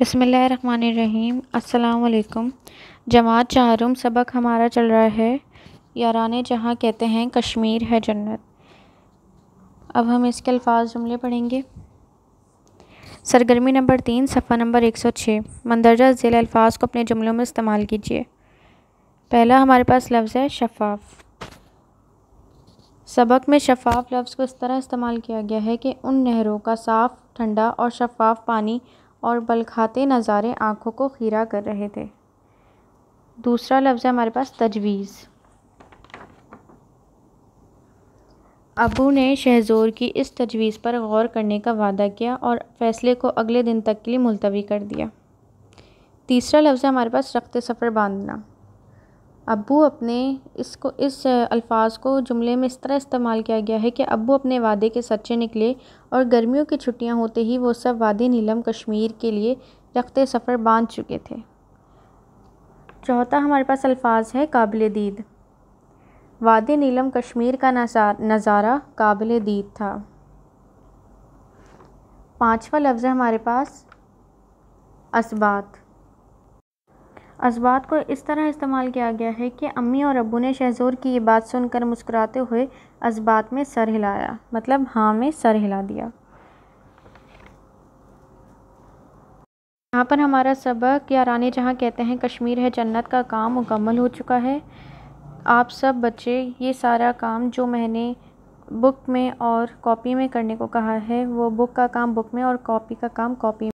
बसमीम अल्लाम जमात चारुम सबक हमारा चल रहा है यारान जहाँ कहते हैं कश्मीर है जन्नत अब हम इसके अल्फाज जुमले पढ़ेंगे सरगर्मी नंबर तीन सफ़ा नंबर एक सौ छः मंदरजा ज़िले अल्फाज को अपने जुमलों में इस्तेमाल कीजिए पहला हमारे पास लफ्ज़ है शफाफ सबक में शफाफ लफ्ज़ को इस तरह इस्तेमाल किया गया है कि उन नहरों का साफ़ ठंडा और शफाफ पानी और बलखाते नज़ारे आँखों को खीरा कर रहे थे दूसरा लफ्ज़ है हमारे पास तजवीज़ अबू ने शहजोर की इस तजवीज़ पर गौर करने का वादा किया और फ़ैसले को अगले दिन तक के लिए मुलतवी कर दिया तीसरा लफ्ज़ है हमारे पास रक्त सफ़र बांधना अबू अपने इसको इस अल्फ़ाज़ को जुमले में इस तरह इस्तेमाल किया गया है कि अबू अपने वादे के सच्चे निकले और गर्मियों की छुट्टियां होते ही वो सब वादे नीलम कश्मीर के लिए रखते सफ़र बांध चुके थे चौथा हमारे पास अल्फाज है काबिल दीद वादे नीलम कश्मीर का नज़ारा काबिल दीद था पाँचवा लफ्ज़ है हमारे पास असबात अजबात को इस तरह इस्तेमाल किया गया है कि अम्मी और अबू ने शहज़ोर की ये बात सुनकर मुस्कुराते हुए अजबात में सर हिलाया मतलब हाँ में सर हिला दिया यहाँ पर हमारा सबक या रानी जहाँ कहते हैं कश्मीर है जन्नत का काम मुकम्मल हो चुका है आप सब बच्चे ये सारा काम जो मैंने बुक में और कॉपी में करने को कहा है वो बुक का काम बुक में और कॉपी का काम कॉपी